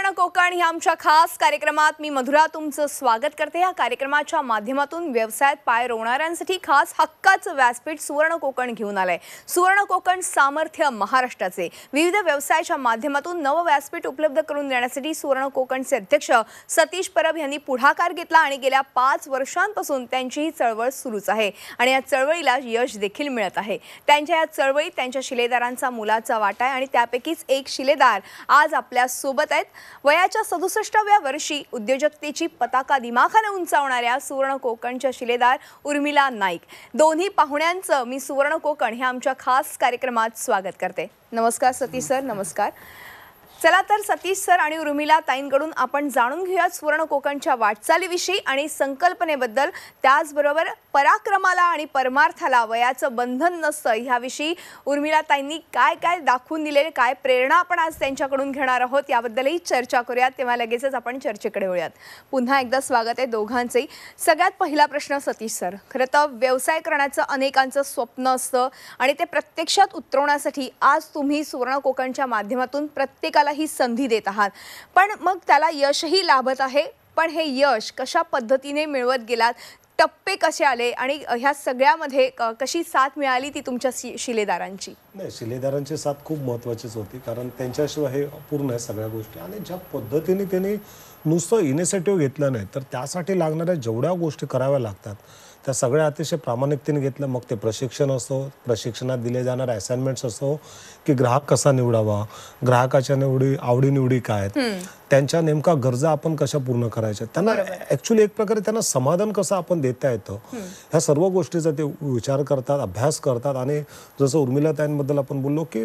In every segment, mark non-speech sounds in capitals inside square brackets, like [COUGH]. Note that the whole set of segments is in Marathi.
सुवर्ण कोकण या आमच्या खास कार्यक्रमात मी मधुरा तुमचं स्वागत करते या कार्यक्रमाच्या माध्यमातून व्यवसायात पाय रोवणाऱ्यांसाठी खास हक्काचं व्यासपीठ सुवर्ण कोकण घेऊन आलंय सुवर्ण कोकण सामर्थ्य महाराष्ट्राचे विविध व्यवसायाच्या माध्यमातून नवं व्यासपीठ उपलब्ध करून देण्यासाठी सुवर्ण कोकणचे अध्यक्ष सतीश परब यांनी पुढाकार घेतला आणि गेल्या पाच वर्षांपासून त्यांची ही चळवळ सुरूच आहे आणि या चळवळीला यश देखील मिळत आहे त्यांच्या या चळवळीत त्यांच्या शिलेदारांचा मुलाचा वाटा आहे आणि त्यापैकीच एक शिलेदार आज आपल्या सोबत आहेत वयाच्या सदुसष्टाव्या वर्षी उद्योजकतेची पताका दिमाखानं उंचावणाऱ्या सुवर्ण कोकणच्या शिलेदार उर्मिला नाईक दोन्ही पाहुण्यांचं मी सुवर्ण कोकण हे आमच्या खास कार्यक्रमात स्वागत करते नमस्कार सती सर नमस्कार चला तर सतीश सर आणि उर्मिला ताईंकडून आपण जाणून घेऊयात सुवर्ण कोकणच्या वाटचालीविषयी आणि संकल्पनेबद्दल त्याचबरोबर पराक्रमाला आणि परमार्थाला वयाचं बंधन नसतं ह्याविषयी उर्मिला ताईंनी काय काय दाखवून दिले काय प्रेरणा आपण आज त्यांच्याकडून घेणार आहोत याबद्दलही चर्चा करूयात तेव्हा लगेचच आपण चर्चेकडे वळूयात पुन्हा एकदा स्वागत आहे दोघांचंही सगळ्यात पहिला प्रश्न सतीश सर खरं तर व्यवसाय करण्याचं अनेकांचं स्वप्न असतं आणि ते प्रत्यक्षात उतरवण्यासाठी आज तुम्ही सुवर्ण कोकणच्या माध्यमातून प्रत्येकाला त्याला ही संधी देत आहात पण मग त्याला यशही लाभत आहे पण हे यश कशा पद्धतीने मिळवत गेलात टप्पे कसे आले आणि ह्या सगळ्यामध्ये कशी साथ मिळाली ती तुमच्या शिलेदारांची नाही शिलेदारांची साथ खूप महत्वाचीच होती कारण त्यांच्याशिवाय हे पूर्ण आहे सगळ्या गोष्टी आणि ज्या पद्धतीने त्यांनी नुसतं इनिशिएटिव्ह घेतलं नाही तर त्यासाठी लागणाऱ्या जेवढ्या गोष्टी कराव्या लागतात त्या सगळ्या अतिशय प्रामाणिकतेने घेतलं मग ते प्रशिक्षण असो प्रशिक्षणात दिले जाणारे असाइनमेंट्स असो की ग्राहक कसा निवडावा ग्राहकाच्या निवडी आवडीनिवडी काय आहेत त्यांच्या नेमका गरजा आपण कशा पूर्ण करायच्या त्यांना ऍक्च्युअली एक प्रकारे त्यांना समाधान कसं आपण देता येतं ह्या सर्व गोष्टीचा ते विचार करतात अभ्यास करतात आणि जसं उर्मिला ताईंबद्दल आपण बोललो की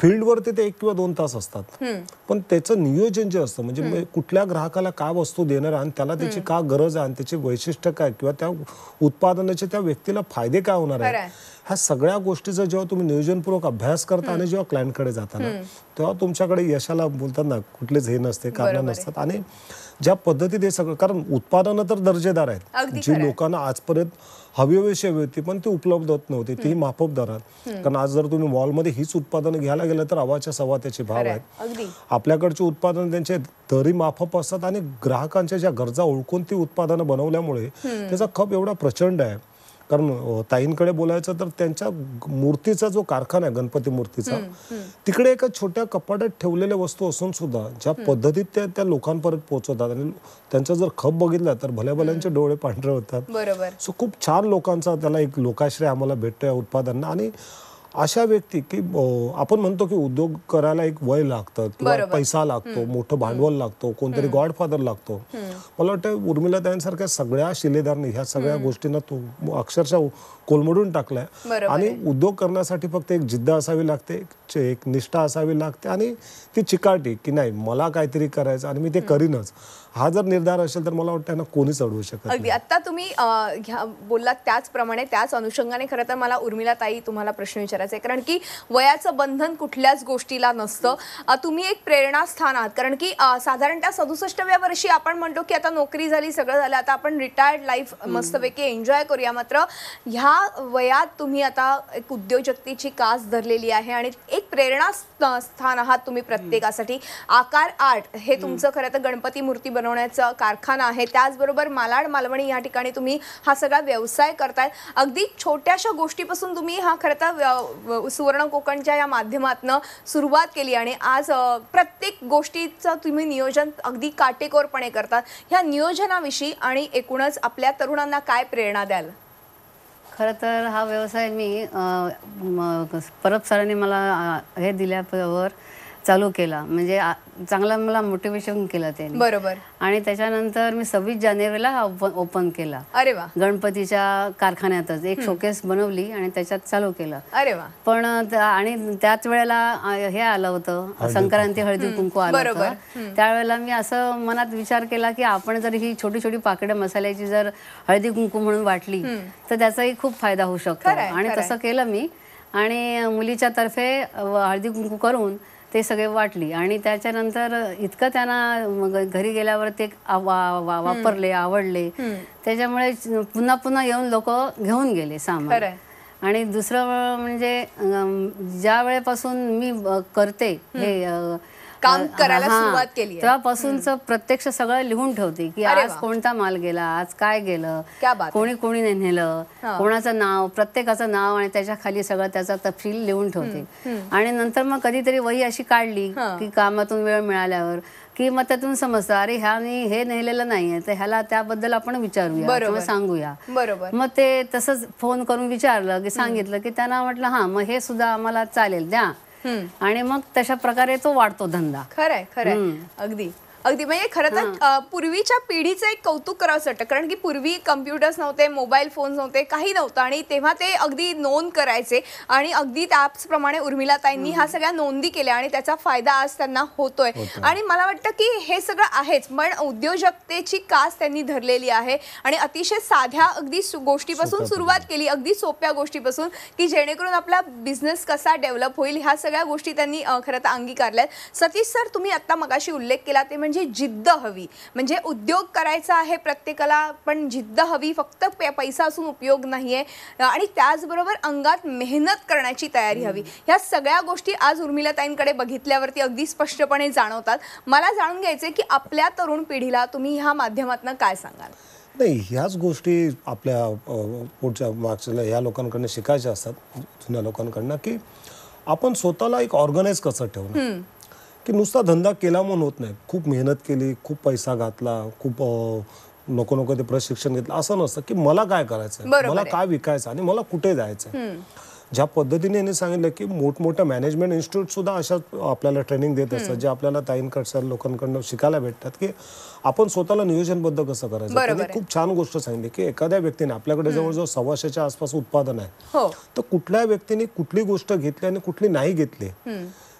फील्डवरती ते एक किंवा दोन तास असतात पण त्याचं नियोजन जे असतं म्हणजे कुठल्या ग्राहकाला का वस्तू देणार आणि त्याला त्याची का गरज आहे आणि त्याचे वैशिष्ट्य काय किंवा त्या उत्पादनाचे त्या व्यक्तीला फायदे काय होणार आहे ह्या सगळ्या गोष्टीचा जेव्हा तुम्ही नियोजनपूर्वक अभ्यास करता आणि जेव्हा क्लायंटकडे जाताना तेव्हा तुमच्याकडे यशाला बोलताना कुठलेच हे नसते कारण नसतात आणि ज्या पद्धतीत हे सगळं कारण उत्पादनं तर दर्जेदार आहेत जी लोकांना आजपर्यंत हवी हवी होती पण ती उपलब्ध होत नव्हती तीही माफक दरात कारण आज जर तुम्ही मॉलमध्ये हीच उत्पादन घ्यायला गेलं तर अवाच्या सवा त्याचे भाव आहेत आपल्याकडचे उत्पादन त्यांचे दरी माफप असतात आणि ग्राहकांच्या ज्या गरजा ओळखून ती उत्पादनं बनवल्यामुळे त्याचा खप एवढा प्रचंड आहे कारण ताईंकडे बोलायचं तर त्यांच्या मूर्तीचा जो कारखाना आहे गणपती मूर्तीचा तिकडे एका छोट्या कपाट्यात ठेवलेल्या वस्तू असून सुद्धा ज्या पद्धतीत त्या त्या लोकांपर्यंत पोहोचवतात आणि त्यांचा जर खप बघितला तर भल्या भल्यांचे डोळे पांढरे होतात सो खूप छान लोकांचा त्याला एक लोकाश्रय आम्हाला भेटतोय उत्पादनांना आणि अशा व्यक्ती की आपण म्हणतो की उद्योग करायला एक वय लागतं किंवा पैसा लागतो मोठं भांडवल लागतो कोणतरी गॉडफादर लागतो मला वाटतं उर्मिला त्यांसारख्या सगळ्या शिलेदारने ह्या सगळ्या गोष्टींना तो अक्षरशः कोलमडून टाकलंय आणि उद्योग करण्यासाठी फक्त एक जिद्द असावी लागते एक निष्ठा असावी लागते आणि ती चिकाटी की नाही मला काहीतरी करायचं आणि मी ते करीनच हा जर निर्धार असेल तर मला वाटतं त्यांना कोणीच अडवू शकत अगदी आता तुम्ही बोललात त्याचप्रमाणे त्याच अनुषंगाने खरं तर मला उर्मिला ताई तुम्हाला प्रश्न विचारायचा आहे कारण की वयाचं बंधन कुठल्याच गोष्टीला नसतं तुम्ही एक प्रेरणास्थान आहात कारण की साधारणतः सदुसष्टव्या वर्षी आपण म्हणतो की आता नोकरी झाली सगळं झालं आता आपण रिटायर्ड लाईफ मस्तपैकी एन्जॉय करूया मात्र ह्या या वयात तुम्ही आता एक उद्योजकतेची कास धरलेली आहे आणि एक प्रेरणा स्थान आहात तुम्ही प्रत्येकासाठी आकार आर्ट हे तुमचं खरं तर गणपती मूर्ती बनवण्याचा कारखाना आहे त्याचबरोबर मालाड मालवणी या ठिकाणी तुम्ही हा सगळा व्यवसाय करताय अगदी छोट्याशा गोष्टीपासून तुम्ही हा खरं तर सुवर्ण कोकणच्या या माध्यमातनं सुरुवात केली आणि आज प्रत्येक गोष्टीचं तुम्ही नियोजन अगदी काटेकोरपणे करतात ह्या नियोजनाविषयी आणि एकूणच आपल्या तरुणांना काय प्रेरणा द्याल खरं तर हा व्यवसाय मी परत सरांनी मला हे दिल्यावर चालू केला म्हणजे चांगलं मला मोटिवेशन केलं ते बरोबर आणि त्याच्यानंतर मी सव्वीस जानेवारीला ओपन केला अरे वा गणपतीच्या कारखान्यातच एक शोकेस बनवली आणि त्याच्यात चालू केलं अरे वा पण आणि त्याच वेळेला हे आलं होतं संक्रांती हळदी कुंकू आलं होतं त्यावेळेला मी असं मनात विचार केला की आपण जर ही छोटी छोटी पाकडे मसाल्याची जर हळदी कुंकू म्हणून वाटली तर त्याचाही खूप फायदा होऊ शकतो आणि तसं केलं मी आणि मुलीच्या तर्फे हळदी कुंकू करून ते सगळे वाटली आणि त्याच्यानंतर इतकं त्यांना घरी गेल्यावर ते वापरले आवडले त्याच्यामुळे पुन्हा पुन्हा येऊन लोक घेऊन गेले सामान आणि दुसरं म्हणजे ज्या वेळेपासून मी करते हे काम करायला सुरुवात केली तेव्हापासूनच प्रत्यक्ष सगळं लिहून ठेवते की आज कोणता माल गेला आज काय गेलं कोणी कोणी नेलं कोणाचं नाव प्रत्येकाचं नाव आणि त्याच्या खाली सगळं त्याचा तपशील लिहून ठेवते आणि नंतर मग कधीतरी वही अशी काढली की कामातून वेळ मिळाल्यावर की मग त्यातून समजतं अरे ह्यानी हे नेलेलं नाहीये तर ह्याला त्याबद्दल आपण विचारूया बरोबर. किंवा सांगूया बरोबर मग ते तसंच फोन करून विचारलं की सांगितलं की त्यांना म्हटलं हा मग हे सुद्धा आम्हाला चालेल द्या आणि मग तशा प्रकारे तो वाढतो धंदा खरंय खरंय अगदी अगदी म्हणजे खरं तर पूर्वीच्या पिढीचं एक कौतुक करावं वाटतं कारण की पूर्वी कम्प्युटर्स नव्हते मोबाईल फोन्स नव्हते काही नव्हतं आणि तेव्हा ते अगदी नोंद करायचे आणि अगदी त्याचप्रमाणे उर्मिलाताईंनी ह्या सगळ्या नोंदी केल्या आणि त्याचा फायदा आज त्यांना होतोय आणि मला वाटतं की हे सगळं आहेच पण उद्योजकतेची कास त्यांनी धरलेली आहे आणि अतिशय साध्या अगदी गोष्टीपासून सुरुवात केली अगदी सोप्या गोष्टीपासून की जेणेकरून आपला बिझनेस कसा डेव्हलप होईल ह्या सगळ्या गोष्टी त्यांनी खरं तर अंगीकारल्यात सतीश सर तुम्ही आत्ता मगाशी उल्लेख केला ते म्हणजे म्हणजे जिद्द हवी म्हणजे उद्योग करायचा आहे प्रत्येकाला पण जिद्द हवी फक्त पैसा असून उपयोग नाही आहे आणि त्याचबरोबर अंगात मेहनत करण्याची तयारी हवी ह्या सगळ्या गोष्टी आज ताईंकडे बघितल्यावरती अगदी स्पष्टपणे जाणवतात मला जाणून घ्यायचे की आपल्या तरुण पिढीला तुम्ही ह्या माध्यमातून काय सांगाल नाही ह्याच गोष्टी आपल्या पुढच्या मागच्या ह्या लोकांकडनं शिकायच्या असतात जुन्या लोकांकडनं की आपण स्वतःला एक ऑर्गनाईज कसं ठेवू की नुसता धंदा केला म्हणून होत नाही खूप मेहनत केली खूप पैसा घातला खूप नको नको ते प्रशिक्षण घेतलं असं नसतं की मला काय करायचं मला काय विकायचं आणि मला कुठे जायचंय ज्या पद्धतीने यांनी सांगितलं की मोठमोठ्या मॅनेजमेंट इन्स्टिट्यूट सुद्धा अशा आपल्याला ट्रेनिंग देत असतात जे आपल्याला ताईंकडच्या लोकांकडनं शिकायला भेटतात की आपण स्वतःला नियोजनबद्ध कसं करायचं खूप छान गोष्ट सांगितली की एखाद्या व्यक्तीने आपल्याकडे जवळजवळ सव्वाशेच्या आसपास उत्पादन आहे हो. तर कुठल्या व्यक्तीने कुठली गोष्ट घेतली आणि कुठली नाही घेतली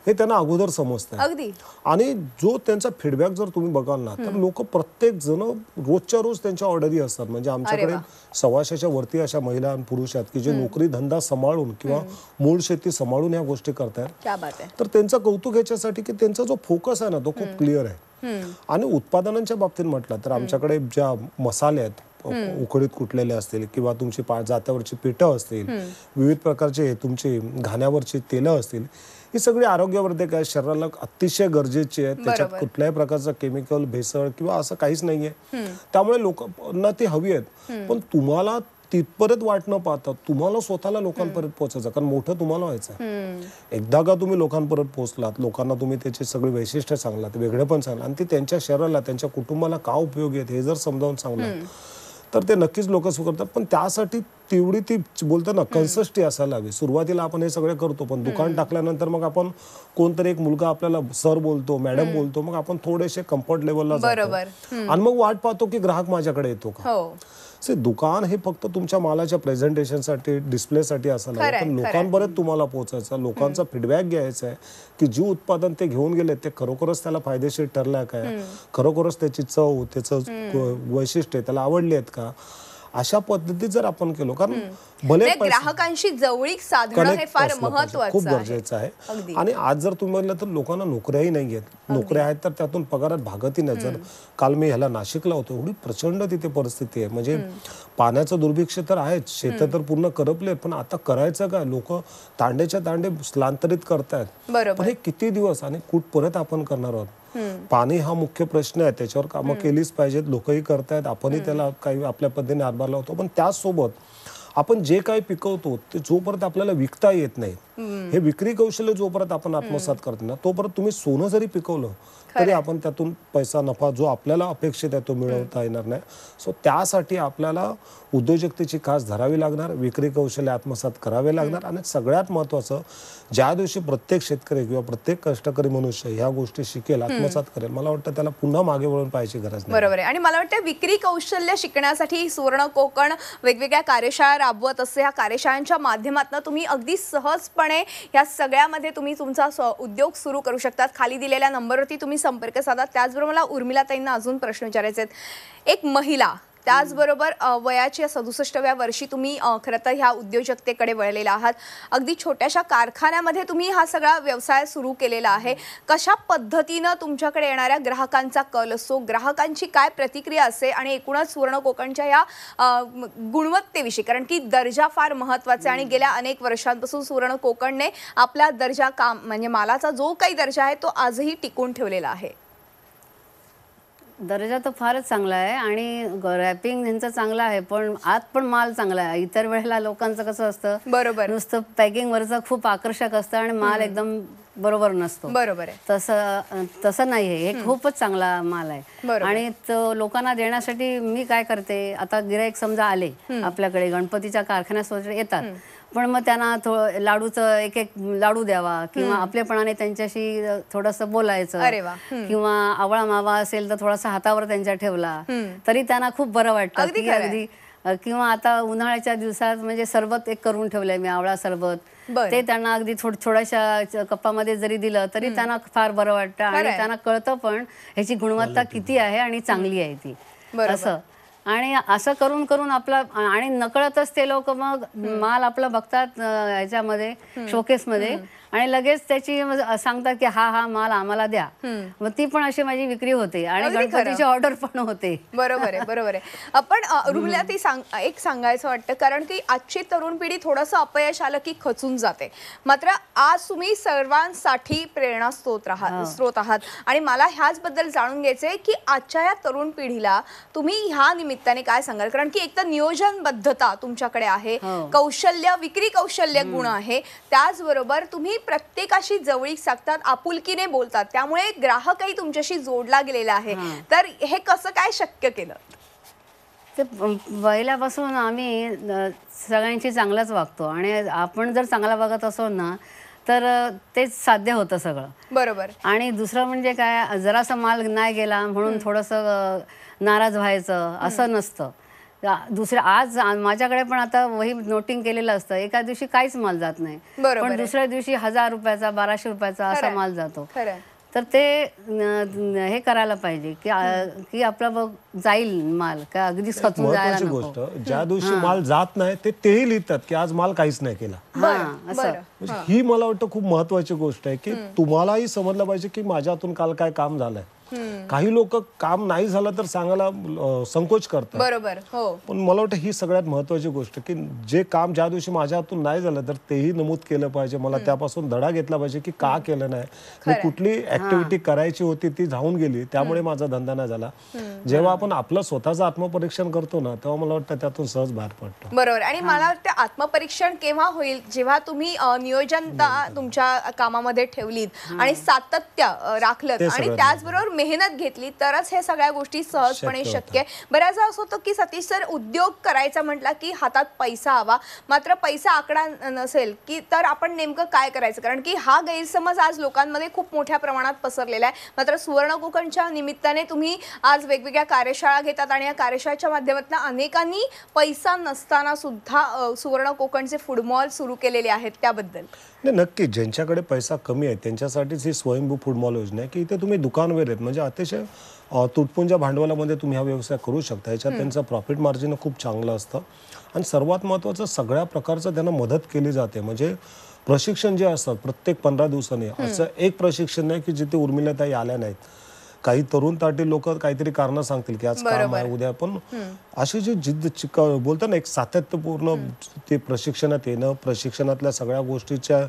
हे त्यांना अगोदर समजतं अगदी आणि जो त्यांचा फीडबॅक जर तुम्ही बघाल ना तर लोक प्रत्येक जण रोजच्या रोज त्यांच्या ऑर्डरी असतात म्हणजे आमच्याकडे सव्वाशेच्या वरती अशा महिला आणि पुरुष आहेत की जे नोकरी धंदा सांभाळून किंवा मूळ शेती सांभाळून ह्या गोष्टी करतात तर त्यांचं कौतुक याच्यासाठी की त्यांचा जो फोकस आहे ना तो खूप क्लिअर आहे आणि उत्पादनांच्या बाबतीत म्हटलं तर आमच्याकडे ज्या मसाले आहेत उकडीत कुटलेले असतील किंवा तुमची जात्यावरची पिठं असतील विविध प्रकारचे तुमची घाण्यावरची तेलं असतील ही सगळी आरोग्यवर्धक आहे शरीराला अतिशय गरजेची आहे त्याच्यात कुठल्याही प्रकारचं केमिकल भेसळ किंवा असं काहीच नाहीये त्यामुळे लोकांना ती हवी आहेत पण तुम्हाला तिथपर्यंत वाट न पाहता तुम्हाला स्वतःला लोकांपर्यंत पोहोचायचं कारण मोठं तुम्हाला व्हायचं एकदा का तुम्ही लोकांपर्यंत पोहोचलात लोकांना तुम्ही त्याचे सगळे वैशिष्ट्य सांगलात वेगळे पण सांगला आणि ते त्यांच्या शरीराला त्यांच्या कुटुंबाला का उपयोगी आहेत हे जर समजावून सांगलात तर ते नक्कीच लोक करतात पण त्यासाठी तेवढी ती बोलताना कन्सिस्टी असायला हवी सुरुवातीला आपण हे सगळे करतो पण दुकान टाकल्यानंतर मग आपण कोणतरी एक मुलगा आपल्याला सर बोलतो मॅडम बोलतो मग आपण थोडेसे कम्फर्ट लेवलला जातो आणि मग वाट पाहतो की ग्राहक माझ्याकडे येतो का हो. से दुकान हे फक्त तुमच्या मालाच्या प्रेझेंटेशनसाठी डिस्प्लेसाठी साठी पण लोकांपर्यंत तुम्हाला पोहोचायचं लोकांचा फीडबॅक घ्यायचा आहे की जी उत्पादन ते घेऊन गेले ते खरोखरच त्याला फायदेशीर ठरलं काय खरोखरच त्याची चव त्याचं वैशिष्ट्य त्याला आवडली आहेत का अशा पद्धतीत जर आपण केलो कारण भले ग्राहकांशी जवळीक साधणं हे फार खूप गरजेचं आहे आणि आज जर तुम्ही म्हणलं तर लोकांना नोकऱ्याही नाही आहेत नोकऱ्या आहेत तर त्यातून पगारात भागतही नाही जर काल मी ह्याला नाशिकला होतो एवढी प्रचंड तिथे परिस्थिती आहे म्हणजे पाण्याचं दुर्भिक्ष तर आहेच शेत तर पूर्ण करपले पण आता करायचं काय लोक तांडेच्या तांडे स्थलांतरित करतायत पण हे किती दिवस आणि कुठ परत आपण करणार आहोत पाणी हा मुख्य प्रश्न आहे त्याच्यावर कामं केलीच पाहिजेत लोकही करतायत आपणही त्याला काही आपल्या पद्धतीने हातभार लावतो पण त्याचसोबत आपण जे काही पिकवतो ते जोपर्यंत आपल्याला विकता येत नाही हे विक्री कौशल्य जोपर्यंत आपण आत्मसात करत ना तोपर्यंत तुम्ही सोनं जरी पिकवलं तरी आपण त्यातून पैसा नफा जो आपल्याला अपेक्षित आहे तो मिळवता येणार नाही सो त्यासाठी आपल्याला उद्योजकतेची खास धरावी लागणार विक्री कौशल्य आत्मसात करावे लागणार आणि सगळ्यात महत्वाचं ज्या दिवशी प्रत्येक शेतकरी किंवा प्रत्येक कष्टकरी मनुष्य ह्या गोष्टी शिकेल आत्मसात करेल मला वाटतं त्याला पुन्हा मागे वळून पाहायची गरज नाही बरोबर आहे आणि मला वाटतं विक्री कौशल्य शिकण्यासाठी सुवर्ण कोकण वेगवेगळ्या कार्यशाळा राबवत असते ह्या कार्यशाळांच्या माध्यमातून तुम्ही अगदी सहजपणे त्याचप्रमाणे या सगळ्यामध्ये तुम्ही तुमचा स्व उद्योग सुरू करू शकतात खाली दिलेल्या नंबरवरती तुम्ही संपर्क साधा त्याचबरोबर मला उर्मिला ताईंना अजून प्रश्न विचारायचे आहेत एक महिला त्याचबरोबर वयाच्या सदुसष्टव्या वर्षी तुम्ही खरं तर ह्या उद्योजकतेकडे वळलेला आहात अगदी छोट्याशा कारखान्यामध्ये तुम्ही हा सगळा व्यवसाय सुरू केलेला आहे कशा पद्धतीनं तुमच्याकडे येणाऱ्या ग्राहकांचा कल असतो ग्राहकांची काय प्रतिक्रिया असते आणि एकूणच सुवर्ण कोकणच्या या गुणवत्तेविषयी कारण की दर्जा फार महत्त्वाचा आहे आणि गेल्या अनेक वर्षांपासून सुवर्ण कोकणने आपला दर्जा काम म्हणजे मालाचा जो काही दर्जा आहे तो आजही टिकून ठेवलेला आहे दर्जा तर फारच चांगला आहे आणि रॅपिंग ह्यांचं चांगलं आहे पण आत पण माल चांगला आहे इतर वेळेला लोकांचं कसं असतं बरोबर नुसतं वरचं खूप आकर्षक असतं आणि माल एकदम बरोबर नसतो बरोबर आहे तसं तसं नाही आहे हे खूपच चांगला माल आहे आणि तो लोकांना देण्यासाठी मी काय करते आता गिराईक समजा आले आपल्याकडे गणपतीच्या कारखान्यात येतात पण मग त्यांना थो लाडूचं एक एक लाडू द्यावा किंवा आपल्यापणाने त्यांच्याशी थोडस बोलायचं किंवा आवळा मावा असेल तर थोडासा हातावर त्यांच्या ठेवला तरी त्यांना खूप बरं वाटतं की अगदी किंवा आता उन्हाळ्याच्या दिवसात म्हणजे सरबत एक करून ठेवलंय मी आवळा सरबत ते त्यांना अगदी थोड्याशा कप्पामध्ये जरी दिलं तरी त्यांना फार बरं वाटतं आणि त्यांना कळतं पण ह्याची गुणवत्ता किती आहे आणि चांगली आहे ती असं आणि असं करून करून आपला आणि नकळतच ते लोक मग माल आपला बघतात शोकेस शोकेसमध्ये आणि लगेच त्याची म्हणजे सांगतात की हा हा माल आम्हाला द्या मग ती पण अशी माझी विक्री होते आणि गणपतीची ऑर्डर पण होते बरोबर आहे बरोबर आहे आपण रुबल्या ती सांग एक सांगायचं वाटतं कारण की आजची तरुण पिढी थोडस अपयश आलं की खचून जाते मात्र आज तुम्ही सर्वांसाठी प्रेरणा स्त्रोत आहात स्रोत आहात आणि मला ह्याच बद्दल जाणून घ्यायचंय की आजच्या या तरुण पिढीला तुम्ही ह्या निमित्ताने काय सांगाल कारण की एक तर नियोजनबद्धता तुमच्याकडे आहे हो. कौशल्य विक्री कौशल्य गुण आहे त्याचबरोबर तुम्ही प्रत्येकाशी जवळीक साधतात आपुलकीने बोलतात त्यामुळे ग्राहकही तुमच्याशी जोडला गेलेला आहे तर हे कसं काय शक्य केलं पहिल्यापासून आम्ही सगळ्यांशी चांगलाच वागतो आणि आपण जर चांगला वागत असो ना तर तेच साध्य होतं सगळं बरोबर आणि दुसरं म्हणजे काय जरासा माल नाही गेला म्हणून थोडंसं नाराज व्हायचं असं नसतं दुसरं आज माझ्याकडे पण आता वही नोटिंग केलेलं असतं एका दिवशी काहीच माल जात नाही पण दुसऱ्या दिवशी हजार रुपयाचा बाराशे रुपयाचा असा माल जातो तर ते हे करायला पाहिजे की की आपला जाईल माल का अगदी गोष्ट ज्या दिवशी माल जात नाही ते तेही लिहितात की आज माल काहीच नाही केला असं म्हणजे ही मला वाटतं खूप महत्वाची गोष्ट आहे की तुम्हालाही समजलं पाहिजे की माझ्यातून काल काय काम झालंय काही लोक काम नाही झालं तर सांगायला संकोच करतात बरोबर हो पण मला वाटतं ही सगळ्यात महत्वाची गोष्ट की जे काम ज्या दिवशी माझ्या हातून नाही झालं तर तेही नमूद केलं पाहिजे मला त्यापासून धडा घेतला पाहिजे की का केलं नाही कुठली ऍक्टिव्हिटी करायची होती ती धावून गेली त्यामुळे माझा धंदा नाही झाला जेव्हा आपण आपलं स्वतःचं आत्मपरीक्षण करतो ना तेव्हा मला वाटतं त्यातून सहज बाहेर पडतो बरोबर आणि मला वाटतं आत्मपरीक्षण केव्हा होईल जेव्हा तुम्ही नियोजनता तुमच्या कामामध्ये ठेवलीत आणि सातत्य राखलं आणि त्याचबरोबर मेहनत घेतली तरच हे सगळ्या गोष्टी सहजपणे शक्य आहे बऱ्याचदा असं होतं की सतीश सर उद्योग करायचा म्हटला की हातात पैसा हवा मात्र पैसा आकडा नसेल की तर आपण नेमकं काय करायचं कारण की हा गैरसमज आज लोकांमध्ये खूप मोठ्या प्रमाणात पसरलेला आहे मात्र सुवर्ण कोकणच्या निमित्ताने तुम्ही आज वेगवेगळ्या कार्यशाळा घेतात आणि या कार्यशाळेच्या माध्यमातून अनेकांनी पैसा नसताना सुद्धा सुवर्ण कोकणचे फूड सुरू केलेले आहेत त्याबद्दल नक्कीच नक्की ज्यांच्याकडे पैसा कमी आहे त्यांच्यासाठीच ही स्वयंभू फूड योजना आहे की इथे तुम्ही दुकान वेळ म्हणजे अतिशय तुटपुंजा भांडवलामध्ये तुम्ही हा व्यवसाय करू शकता याच्यात त्यांचं प्रॉफिट मार्जिन खूप चांगलं असतं आणि सर्वात महत्त्वाचं सगळ्या प्रकारचं त्यांना मदत केली जाते म्हणजे प्रशिक्षण जे असतात प्रत्येक पंधरा दिवसांनी असं एक प्रशिक्षण नाही की जिथे ताई आल्या नाहीत काही तरुण ताटी लोक काहीतरी कारण सांगतील की आज काम आहे उद्या पण अशी जी जिद्द चिक बोलतो ना एक सातत्यपूर्ण ते प्रशिक्षणात येणं प्रशिक्षणातल्या सगळ्या गोष्टीच्या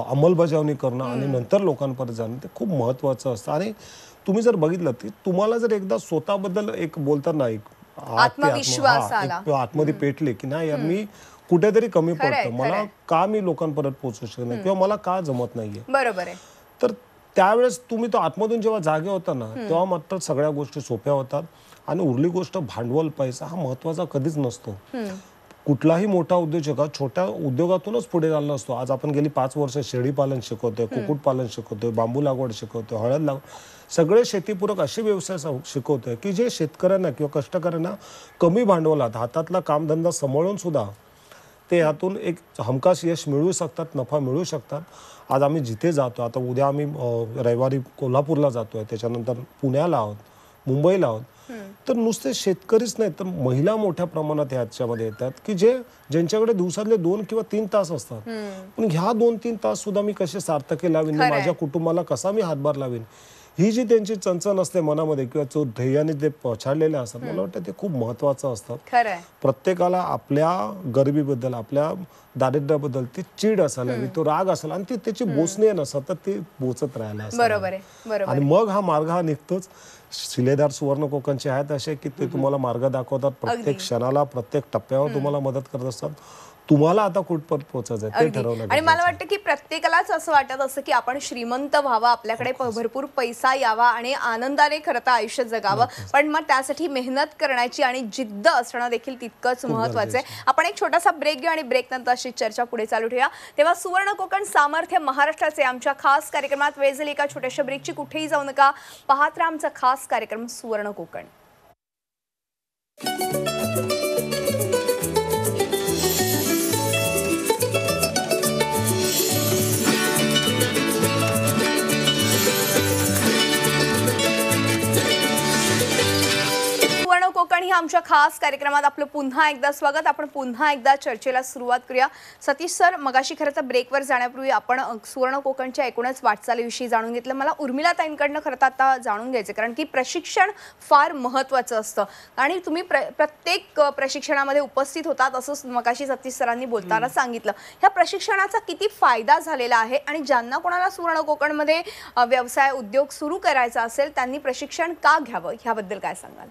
अंमलबजावणी करणं आणि नंतर लोकांपर्यंत जाणं ते खूप महत्त्वाचं असतं आणि तुम्ही जर बघितलं ती तुम्हाला जर एकदा स्वतःबद्दल एक बोलताना एक आत्मविश्वास आतमध्ये पेटले की नाही यार मी कुठेतरी कमी पडतो मला का मी लोकांपर्यंत पोहोचू शकत नाही किंवा मला का जमत नाहीये बरोबर तर त्यावेळेस तुम्ही तो आतमधून जेव्हा जागे होता ना तेव्हा मात्र सगळ्या गोष्टी सोप्या होतात आणि उरली गोष्ट भांडवल पैसा हा महत्वाचा कधीच नसतो कुठलाही मोठा उद्योजक हा छोट्या उद्योगातूनच पुढे चालला असतो आज आपण गेली पाच वर्ष शेळी पालन शिकवतोय कुक्कुटपालन शिकवतोय बांबू लागवड शिकवतोय हळद लागवड सगळे शेतीपूरक असे व्यवसाय शिकवतोय की जे शेतकऱ्यांना किंवा कष्टकऱ्यांना कमी भांडवलात हातातला कामधंदा सांभाळून सुद्धा ते यातून एक हमखास यश मिळू शकतात नफा मिळू शकतात आज आम्ही जिथे जातो आता उद्या आम्ही रविवारी कोल्हापूरला जातोय त्याच्यानंतर पुण्याला आहोत मुंबईला आहोत तर नुसते शेतकरीच नाही तर महिला मोठ्या प्रमाणात ह्याच्यामध्ये येतात की जे ज्यांच्याकडे दिवसातले दोन किंवा तीन तास असतात पण ह्या दोन तीन तास सुद्धा मी कसे सार्थके लावीन माझ्या कुटुंबाला कसा मी हातभार लावीन ही जी त्यांची चंचन असते मनामध्ये किंवा जो ध्येयाने ते पछाडलेले असतात मला वाटतं ते खूप महत्वाचं असतात प्रत्येकाला आपल्या गरिबीबद्दल आपल्या दारिद्र्याबद्दल ती चीड असायला हवी तो राग असायला आणि ते त्याची बोचणे नसतात तर ते बोचत राहायला बरोबर आणि मग हा मार्ग हा निघतोच शिलेदार सुवर्ण कोकणचे आहेत असे की ते तुम्हाला मार्ग दाखवतात प्रत्येक क्षणाला प्रत्येक टप्प्यावर तुम्हाला मदत करत असतात तुम्हाला आता कुठपर्यंत पोहोचायचं ते ठरवलं आणि मला वाटतं की प्रत्येकालाच असं वाटत असं की आपण श्रीमंत व्हावा आपल्याकडे भरपूर पैसा यावा आणि आनंदाने खरं तर आयुष्य जगावं पण मग त्यासाठी मेहनत करण्याची आणि जिद्द असणं देखील तितकंच महत्वाचं आहे आपण एक छोटासा ब्रेक घेऊ आणि ब्रेक नंतर अशी चर्चा पुढे चालू ठेवा तेव्हा सुवर्ण कोकण सामर्थ्य महाराष्ट्राचे आमच्या खास कार्यक्रमात वेळ झाली एका छोट्याशा ब्रेकची कुठेही जाऊ नका पाहत राहा आमचा खास कार्यक्रम सुवर्ण कोकण आमच्या खास कार्यक्रमात आपलं पुन्हा एकदा स्वागत आपण पुन्हा एकदा चर्चेला सुरुवात करूया सतीश सर मगाशी खरं तर ब्रेकवर जाण्यापूर्वी आपण सुवर्ण कोकणच्या एकूणच वाटचालीविषयी जाणून घेतलं मला उर्मिला ताईंकडनं खरं तर आता जाणून घ्यायचं कारण की प्रशिक्षण फार महत्त्वाचं असतं आणि तुम्ही प्र प्रत्येक प्रशिक्षणामध्ये उपस्थित होतात असं मगाशी सतीश सरांनी बोलताना सांगितलं ह्या प्रशिक्षणाचा किती फायदा झालेला आहे आणि ज्यांना कोणाला सुवर्ण कोकणमध्ये व्यवसाय उद्योग सुरू करायचा असेल त्यांनी प्रशिक्षण का घ्यावं ह्याबद्दल काय सांगाल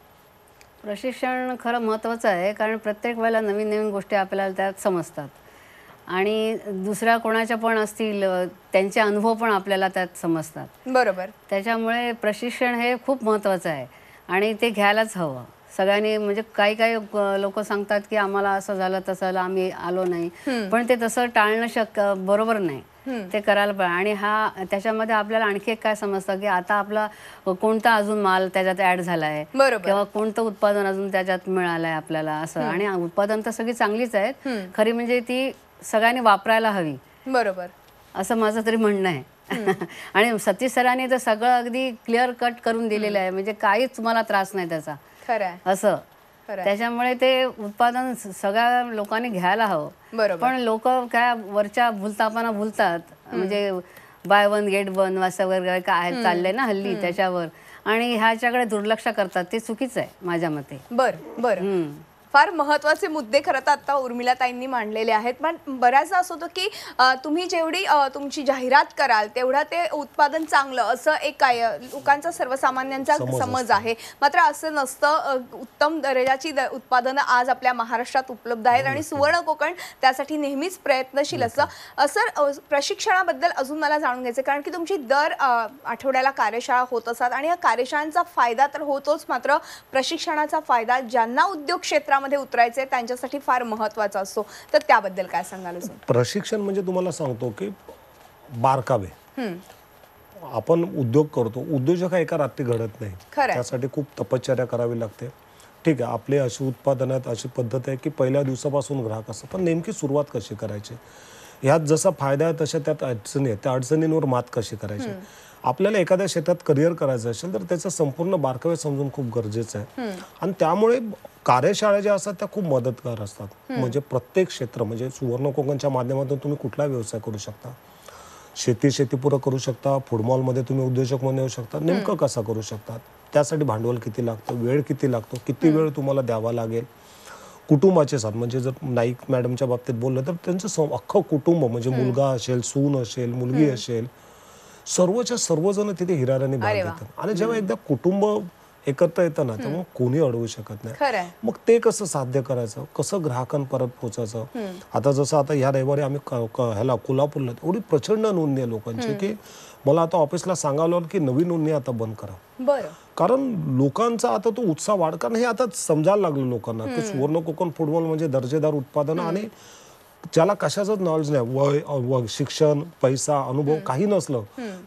प्रशिक्षण खरं महत्त्वाचं आहे कारण प्रत्येक वेळेला नवीन नवीन गोष्टी आपल्याला त्यात समजतात आणि दुसऱ्या कोणाच्या पण असतील त्यांचे अनुभव पण आपल्याला त्यात समजतात बरोबर त्याच्यामुळे प्रशिक्षण हे खूप महत्त्वाचं आहे आणि ते घ्यायलाच हवं सगळ्यांनी म्हणजे काही काही लोक सांगतात की आम्हाला असं झालं तसं आम्ही आलो नाही पण ते तसं टाळणं शक बरोबर नाही ते करायला पाहिजे आणि हा त्याच्यामध्ये आपल्याला आणखी एक काय समजतं की आता आपला कोणता अजून माल त्याच्यात ऍड झाला आहे किंवा कोणतं उत्पादन अजून त्याच्यात मिळालंय आपल्याला असं आणि उत्पादन तर सगळी चांगलीच आहेत खरी म्हणजे ती सगळ्यांनी वापरायला हवी बरोबर असं माझं तरी म्हणणं आहे [LAUGHS] आणि सतीश सरांनी तर सगळं अगदी क्लिअर कट करून दिलेलं आहे म्हणजे काहीच तुम्हाला त्रास नाही त्याचा असं त्याच्यामुळे ते उत्पादन सगळ्या लोकांनी घ्यायला हवं पण लोक काय वरच्या भूलतापाना भूलतात म्हणजे बाय वन गेट वन वगैरे काय चाललंय ना हल्ली त्याच्यावर आणि ह्याच्याकडे दुर्लक्ष करतात ते चुकीचं आहे माझ्या मते बर बर फार महत्त्वाचे मुद्दे खरं तर आत्ता उर्मिला ताईंनी मांडलेले आहेत पण बऱ्याचदा असं होतं की तुम्ही जेवढी तुमची जाहिरात कराल तेवढा ते उत्पादन चांगलं असं एक काय लोकांचा सर्वसामान्यांचा समज आहे मात्र असं नसतं उत्तम दर्जाची द उत्पादनं आज आपल्या महाराष्ट्रात उपलब्ध आहेत आणि सुवर्ण कोकण त्यासाठी नेहमीच प्रयत्नशील असतं सर प्रशिक्षणाबद्दल अजून मला जाणून घ्यायचं कारण की तुमची दर आठवड्याला कार्यशाळा होत असतात आणि या कार्यशाळांचा फायदा तर होतोच मात्र प्रशिक्षणाचा फायदा ज्यांना उद्योग क्षेत्रात क्षेत्रामध्ये उतरायचे त्यांच्यासाठी फार महत्वाचा असतो तर त्याबद्दल काय सांगाल प्रशिक्षण म्हणजे तुम्हाला सांगतो की बारकावे आपण उद्योग करतो उद्योजक हा एका रात्री घडत नाही त्यासाठी खूप तपश्चर्या करावी लागते ठीक आहे आपले अशी उत्पादनात अशी पद्धत आहे की पहिल्या दिवसापासून ग्राहक असतो पण नेमकी सुरुवात कशी करायची ह्यात जसा फायदा आहे तशा त्यात अडचणी आहेत त्या अडचणींवर मात कशी करायची आपल्याला एखाद्या शेतात करिअर करायचं असेल तर त्याचं संपूर्ण बारकावे समजून खूप गरजेचं आहे आणि त्यामुळे कार्यशाळा ज्या असतात त्या खूप मदतगार असतात म्हणजे प्रत्येक क्षेत्र म्हणजे सुवर्ण कोकणच्या माध्यमातून तुम्ही कुठला व्यवसाय करू शकता शेती शेतीपूरक करू शकता मध्ये तुम्ही उद्योजक म्हणून येऊ शकता नेमकं कसा करू शकता त्यासाठी भांडवल किती लागतं वेळ किती लागतो किती वेळ तुम्हाला द्यावा लागेल कुटुंबाचे साथ म्हणजे जर नाईक मॅडमच्या बाबतीत बोललं तर त्यांचं अख्खं कुटुंब म्हणजे मुलगा असेल सून असेल मुलगी असेल सर्वच्या सर्वजण तिथे हिराराने भाग घेतात आणि जेव्हा एकदा कुटुंब एकत्र येतं ना तेव्हा कोणी अडवू शकत नाही मग ते कसं साध्य करायचं कसं ग्राहकांपर्यंत पोहोचायचं आता जसं आता ह्या रविवारी आम्ही ह्याला कोल्हापूरला एवढी प्रचंड नोंदणी आहे लोकांची की मला आता ऑफिसला सांगावलं की नवीन नोंदणी आता बंद करा कारण लोकांचा आता तो उत्साह वाढ कारण हे आता समजायला लागलं लोकांना की सुवर्ण कोकण फुटबॉल म्हणजे दर्जेदार उत्पादन आणि ज्याला कशाच नॉलेज नाही वय व- शिक्षण पैसा अनुभव काही नसलं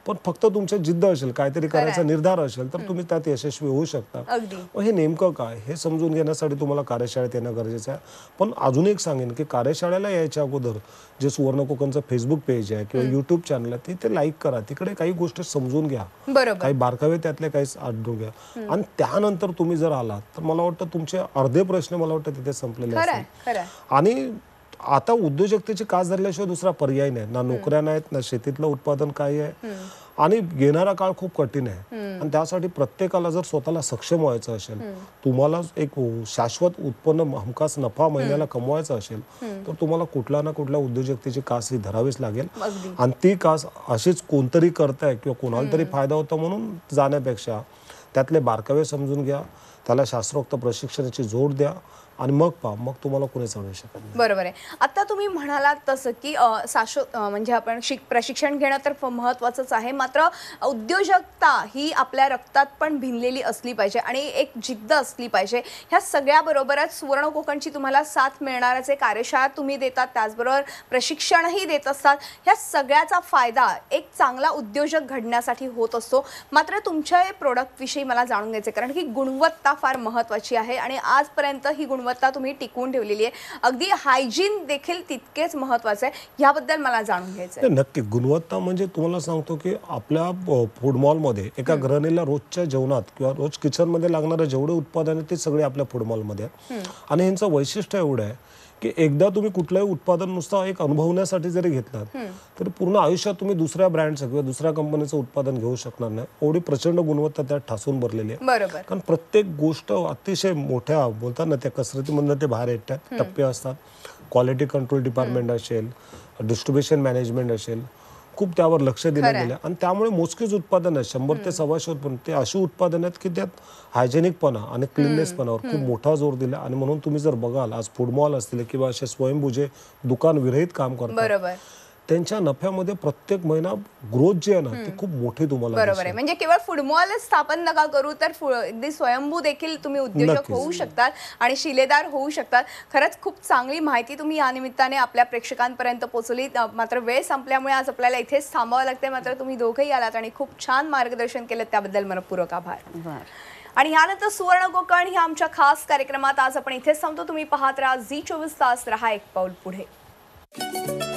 पण फक्त तुमच्या जिद्द असेल काहीतरी करायचा निर्धार असेल तर तुम्ही त्यात यशस्वी होऊ शकता हे नेमकं काय हे समजून घेण्यासाठी तुम्हाला कार्यशाळेत येणं गरजेचं आहे पण अजून एक सांगेन की कार्यशाळेला यायच्या अगोदर जे सुवर्ण कोकणचं फेसबुक पेज आहे किंवा युट्यूब चॅनल आहे तिथे लाईक करा तिकडे काही गोष्टी समजून घ्या काही बारकावे त्यातले काही आढळून घ्या आणि त्यानंतर तुम्ही जर आलात तर मला वाटतं तुमचे अर्धे प्रश्न मला वाटतं तिथे संपलेले असतील आणि आता उद्योजकतेची कास धरल्याशिवाय दुसरा पर्याय नाही ना नोकऱ्या नाहीत ना शेतीतलं उत्पादन काय आहे आणि येणारा काळ खूप कठीण आहे आणि त्यासाठी प्रत्येकाला जर स्वतःला सक्षम व्हायचं असेल तुम्हाला एक शाश्वत उत्पन्न हमखास नफा महिन्याला कमवायचा असेल तर तुम्हाला कुठला ना कुठल्या उद्योजकतेची कास ही धरावीच लागेल आणि ती कास अशीच कोणतरी करताय किंवा कोणाला तरी फायदा होतो म्हणून जाण्यापेक्षा त्यातले बारकावे समजून घ्या त्याला शास्त्रोक्त प्रशिक्षणाची जोड द्या आणि मग मग तुम्हाला कोणी सांगू शकत बरोबर आहे आता तुम्ही म्हणालात तसं की शाश्वत म्हणजे आपण शिक प्रशिक्षण घेणं तर फ- महत्त्वाचंच आहे मात्र उद्योजकता ही आपल्या रक्तात पण भिनलेली असली पाहिजे आणि एक जिद्द असली पाहिजे ह्या सगळ्याबरोबरच सुवर्ण कोकणची तुम्हाला साथ मिळणारच आहे कार्यशाळा तुम्ही देतात त्याचबरोबर प्रशिक्षणही देत असतात ह्या सगळ्याचा फायदा एक चांगला उद्योजक घडण्यासाठी होत असतो मात्र तुमच्या प्रोडक्टविषयी मला जाणून घ्यायचं कारण की गुणवत्ता फार महत्त्वाची आहे आणि आजपर्यंत ही गुणवत्ता गुणवत्ता तुम्ही टिकवून ठेवलेली आहे अगदी हायजीन देखील तितकेच महत्वाचं आहे याबद्दल मला जाणून घ्यायचं नक्की गुणवत्ता म्हणजे तुम्हाला सांगतो की आपल्या फूड मध्ये एका गृहिणीला रोजच्या जेवणात किंवा रोज किचनमध्ये लागणारं जेवढे उत्पादन आहे ते सगळे आपल्या फूड मॉलमध्ये आणि यांचं वैशिष्ट्य एवढं आहे की एकदा तुम्ही कुठलंही उत्पादन नुसता एक अनुभवण्यासाठी जरी घेतलात तरी पूर्ण आयुष्यात तुम्ही दुसऱ्या ब्रँडचं किंवा दुसऱ्या कंपनीचं उत्पादन घेऊ शकणार नाही एवढी प्रचंड गुणवत्ता त्यात ठासून भरलेली आहे कारण प्रत्येक गोष्ट अतिशय मोठ्या बोलतात ना त्या कसरतीमधनं ते बाहेर येतात टप्पे असतात क्वालिटी कंट्रोल डिपार्टमेंट असेल डिस्ट्रीब्युशन मॅनेजमेंट असेल खूप त्यावर लक्ष दिलं गेलं आणि त्यामुळे मोजकेच उत्पादन आहेत शंभर ते सव्वाशे पर्यंत ते अशी उत्पादन आहेत की त्यात हायजेनिकपणा आणि क्लिननेसपणावर खूप मोठा जोर दिला आणि म्हणून तुम्ही जर बघाल आज फूड मॉल असतील किंवा असे स्वयंभूजे दुकान विरहित काम करतात त्यांच्या नफ्यामध्ये प्रत्येक महिना ग्रोथ जे आहे ना ते खूप मोठे तुम्हाला बरोबर आहे म्हणजे केवळ फुडमॉल स्थापन नका करू तर अगदी स्वयंभू देखील तुम्ही उद्योजक होऊ शकतात आणि शिलेदार होऊ शकतात खरंच खूप चांगली माहिती तुम्ही या निमित्ताने आपल्या प्रेक्षकांपर्यंत पोहोचली मात्र वेळ संपल्यामुळे आज आपल्याला इथेच थांबावं लागते मात्र तुम्ही दोघंही आलात आणि खूप छान मार्गदर्शन केलं त्याबद्दल मनपूर्वक आभार आणि यानंतर सुवर्ण कोकण ह्या आमच्या खास कार्यक्रमात आज आपण इथेच थांबतो तुम्ही पाहत राहा झी चोवीस तास राहा एक पाऊल पुढे